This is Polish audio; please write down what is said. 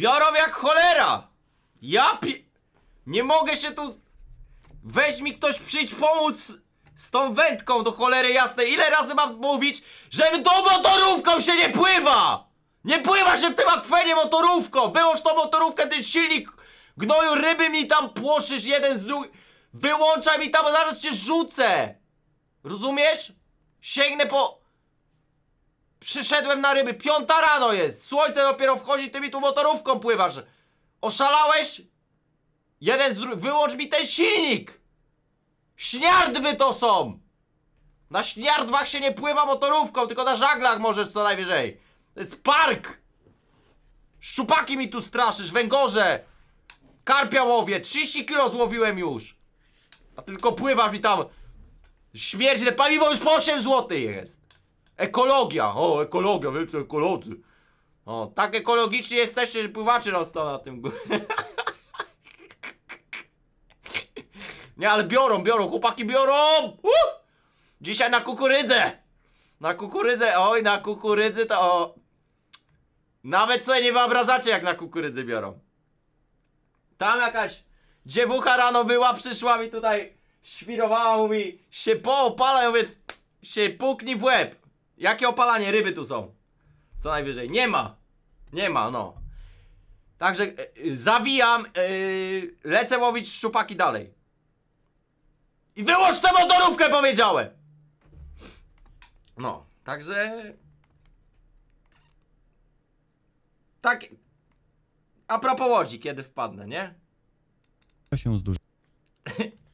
Biorą jak cholera! Ja pi... Nie mogę się tu... Weź mi ktoś przyjść pomóc z tą wędką do cholery jasnej. Ile razy mam mówić, żeby tą motorówką się nie pływa! Nie pływa się w tym akwenie motorówką! Wyłącz tą motorówkę, ten silnik gnoju, ryby mi tam płoszysz jeden z drugim. Wyłączaj mi tam, zaraz cię rzucę! Rozumiesz? Sięgnę po... Przyszedłem na ryby, piąta rano jest Słońce dopiero wchodzi, ty mi tu motorówką pływasz Oszalałeś? Jeden z wyłącz mi ten silnik Śniardwy to są Na śniardwach się nie pływa motorówką Tylko na żaglach możesz co najwyżej To jest park Szczupaki mi tu straszysz, węgorze Karpia łowię, 30 kilo złowiłem już A tylko pływasz i tam Śmierć, paliwo już po 8 zł jest Ekologia! O, ekologia, wielcy ekolodzy. O, tak ekologiczni jesteście, że pływaczy rosną na tym Nie, ale biorą, biorą, chłopaki biorą! Uh! Dzisiaj na kukurydzę! Na kukurydzę, oj, na kukurydzy to o... Nawet sobie nie wyobrażacie, jak na kukurydzy biorą. Tam jakaś dziewucha rano była, przyszła mi tutaj, świrowała mi, się poopala, ja mówię, się puknij w łeb. Jakie opalanie? Ryby tu są. Co najwyżej. Nie ma. Nie ma, no. Także e, e, zawijam, e, lecę łowić szczupaki dalej. I wyłącz tę motorówkę, powiedziałem! No, także... Tak... A propos łodzi, kiedy wpadnę, nie? To się zdłuży.